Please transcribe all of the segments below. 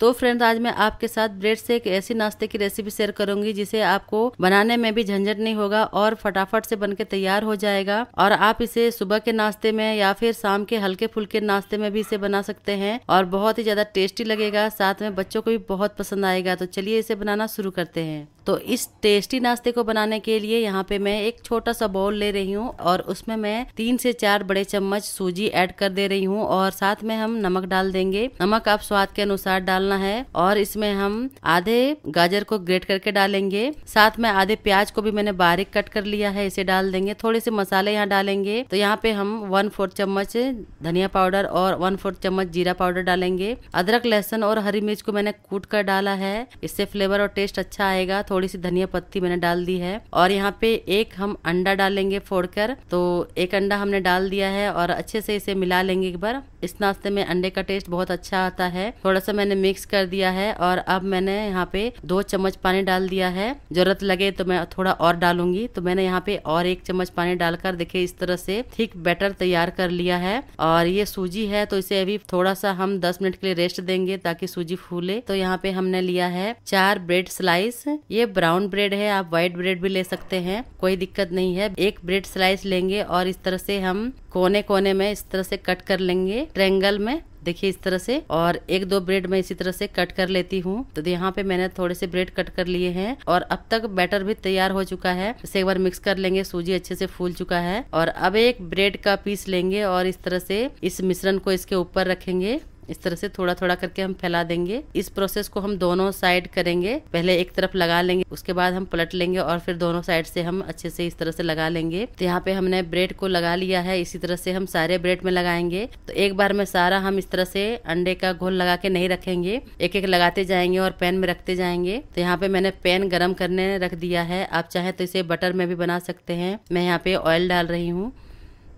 तो फ्रेंड्स आज मैं आपके साथ ब्रेड से एक ऐसी नाश्ते की रेसिपी शेयर करूंगी जिसे आपको बनाने में भी झंझट नहीं होगा और फटाफट से बनके तैयार हो जाएगा और आप इसे सुबह के नाश्ते में या फिर शाम के हल्के फुल्के नाश्ते में भी इसे बना सकते हैं और बहुत ही ज्यादा टेस्टी लगेगा साथ में बच्चों को भी बहुत पसंद आएगा तो चलिए इसे बनाना शुरू करते हैं तो इस टेस्टी नाश्ते को बनाने के लिए यहाँ पे मैं एक छोटा सा बाउल ले रही हूँ और उसमें मैं तीन से चार बड़े चम्मच सूजी ऐड कर दे रही हूँ और साथ में हम नमक डाल देंगे नमक आप स्वाद के अनुसार डालना है और इसमें हम आधे गाजर को ग्रेट करके डालेंगे साथ में आधे प्याज को भी मैंने बारीक कट कर लिया है इसे डाल देंगे थोड़े से मसाले यहाँ डालेंगे तो यहाँ पे हम वन फोर्थ चम्मच धनिया पाउडर और वन फोर्थ चम्मच जीरा पाउडर डालेंगे अदरक लहसुन और हरी मिर्च को मैंने कूट कर डाला है इससे फ्लेवर और टेस्ट अच्छा आएगा थोड़ा थोड़ी सी धनिया पत्ती मैंने डाल दी है और यहाँ पे एक हम अंडा डालेंगे फोड़कर तो एक अंडा हमने डाल दिया है और अच्छे से इसे मिला लेंगे एक बार इस नाश्ते में अंडे का टेस्ट बहुत अच्छा आता है थोड़ा सा मैंने मिक्स कर दिया है और अब मैंने यहाँ पे दो चम्मच पानी डाल दिया है जरूरत लगे तो मैं थोड़ा और डालूंगी तो मैंने यहाँ पे और एक चम्मच पानी डालकर देखिए इस तरह से थिक बैटर तैयार कर लिया है और ये सूजी है तो इसे अभी थोड़ा सा हम 10 मिनट के लिए रेस्ट देंगे ताकि सूजी फूले तो यहाँ पे हमने लिया है चार ब्रेड स्लाइस ये ये ब्राउन ब्रेड है आप व्हाइट ब्रेड भी ले सकते हैं कोई दिक्कत नहीं है एक ब्रेड स्लाइस लेंगे और इस तरह से हम कोने कोने में इस तरह से कट कर लेंगे ट्रेंगल में देखिए इस तरह से और एक दो ब्रेड मैं इसी तरह से कट कर लेती हूँ तो यहाँ पे मैंने थोड़े से ब्रेड कट कर लिए हैं और अब तक बैटर भी तैयार हो चुका है इसे एक बार मिक्स कर लेंगे सूजी अच्छे से फूल चुका है और अब एक ब्रेड का पीस लेंगे और इस तरह से इस मिश्रण को इसके ऊपर रखेंगे इस तरह से थोड़ा थोड़ा करके हम फैला देंगे इस प्रोसेस को हम दोनों साइड करेंगे पहले एक तरफ लगा लेंगे उसके बाद हम पलट लेंगे और फिर दोनों साइड से हम अच्छे से इस तरह से लगा लेंगे तो यहाँ पे हमने ब्रेड को लगा लिया है इसी तरह से हम सारे ब्रेड में लगाएंगे तो एक बार में सारा हम इस तरह से अंडे का घोल लगा के नहीं रखेंगे एक एक लगाते जाएंगे और पैन में रखते जाएंगे तो यहाँ पे मैंने पैन गर्म करने रख दिया है आप चाहे तो इसे बटर में भी बना सकते हैं मैं यहाँ पे ऑयल डाल रही हूँ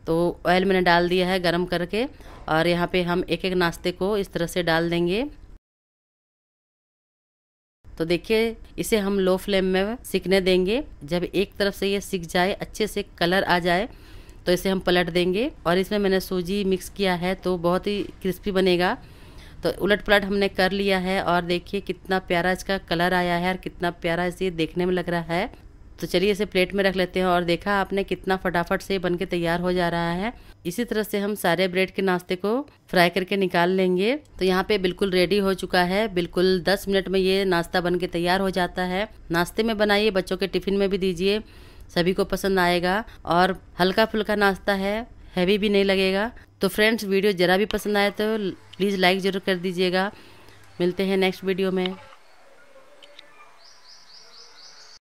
तो ऑयल मैंने डाल दिया है गरम करके और यहाँ पे हम एक एक नाश्ते को इस तरह से डाल देंगे तो देखिए इसे हम लो फ्लेम में सीखने देंगे जब एक तरफ से ये सीख जाए अच्छे से कलर आ जाए तो इसे हम पलट देंगे और इसमें मैंने सूजी मिक्स किया है तो बहुत ही क्रिस्पी बनेगा तो उलट पलट हमने कर लिया है और देखिए कितना प्यारा इसका कलर आया है और कितना प्यारा इसे देखने में लग रहा है तो चलिए इसे प्लेट में रख लेते हैं और देखा आपने कितना फटाफट से बन के तैयार हो जा रहा है इसी तरह से हम सारे ब्रेड के नाश्ते को फ्राई करके निकाल लेंगे तो यहाँ पे बिल्कुल रेडी हो चुका है बिल्कुल 10 मिनट में ये नाश्ता बन के तैयार हो जाता है नाश्ते में बनाइए बच्चों के टिफ़िन में भी दीजिए सभी को पसंद आएगा और हल्का फुल्का नाश्ता है हैवी भी नहीं लगेगा तो फ्रेंड्स वीडियो ज़रा भी पसंद आए तो प्लीज़ लाइक ज़रूर कर दीजिएगा मिलते हैं नेक्स्ट वीडियो में